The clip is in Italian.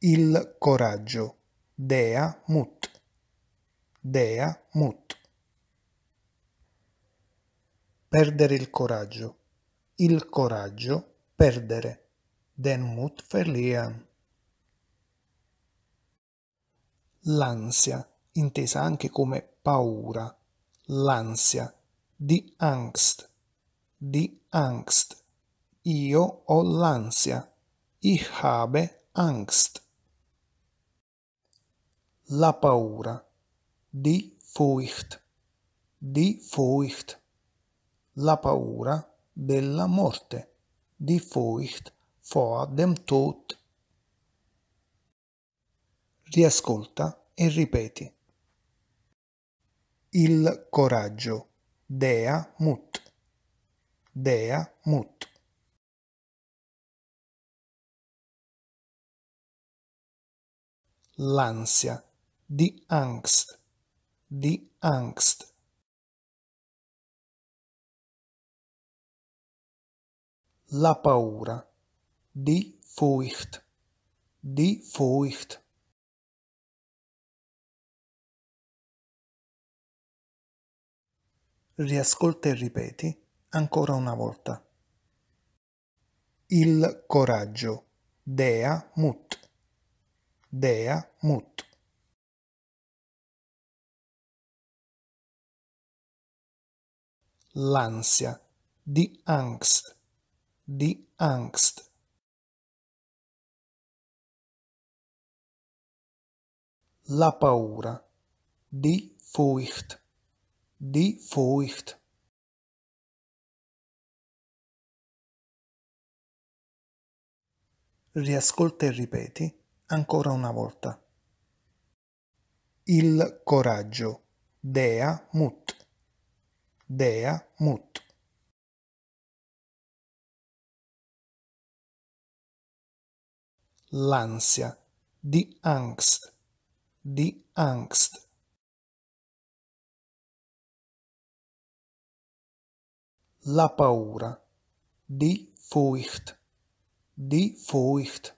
Il coraggio. Dea Mut. Dea Mut. Perdere il coraggio. Il coraggio perdere. Den Mut verlieren. L'ansia, intesa anche come paura. L'ansia. Di angst. Di angst. Io ho l'ansia. Ich habe angst la paura, di Furcht, di Furcht, la paura della morte, di Furcht vor dem Tod. Riascolta e ripeti. Il coraggio, Dea Mut, Dea Mut. L'ansia, die Angst, die Angst. La paura, di Furcht, die Furcht. Riascolta e ripeti ancora una volta. Il coraggio, dea mut, dea mut. l'ansia, di Angst, di Angst. La paura, di Furcht, di Furcht. Riascolta e ripeti ancora una volta. Il coraggio, dea mut. Dea Mut L'ansia, di angst, di angst. La paura, di furcht, di furcht.